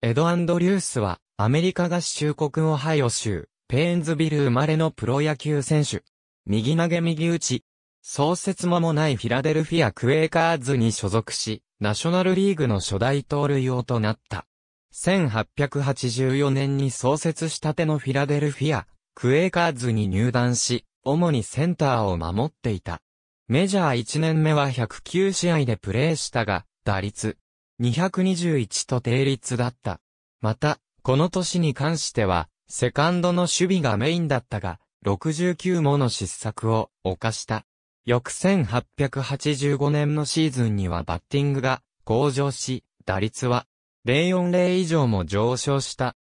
エド・アンドリュースは、アメリカ合衆国オハイオ州、ペーンズビル生まれのプロ野球選手。右投げ右打ち。創設間もないフィラデルフィア・クエーカーズに所属し、ナショナルリーグの初代盗塁王となった。1884年に創設したてのフィラデルフィア、クエーカーズに入団し、主にセンターを守っていた。メジャー1年目は109試合でプレーしたが、打率221と定率だった。また、この年に関しては、セカンドの守備がメインだったが、69もの失策を犯した。翌1885年のシーズンにはバッティングが向上し、打率は040以上も上昇した。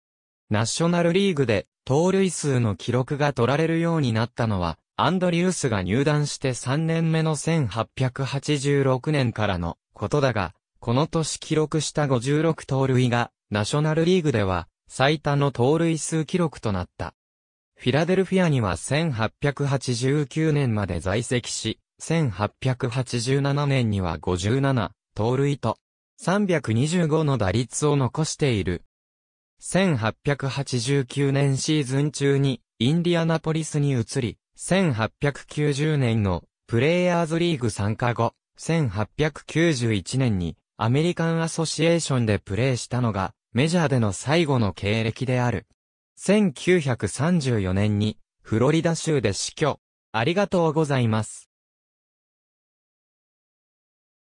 ナショナルリーグで盗塁数の記録が取られるようになったのは、アンドリュースが入団して3年目の1886年からのことだが、この年記録した56盗塁が、ナショナルリーグでは、最多の盗塁数記録となった。フィラデルフィアには1889年まで在籍し、1887年には57、盗塁と、325の打率を残している。1889年シーズン中に、インディアナポリスに移り、1890年のプレイヤーズリーグ参加後、1891年にアメリカンアソシエーションでプレーしたのが、メジャーでの最後の経歴である。1934年に、フロリダ州で死去。ありがとうございます。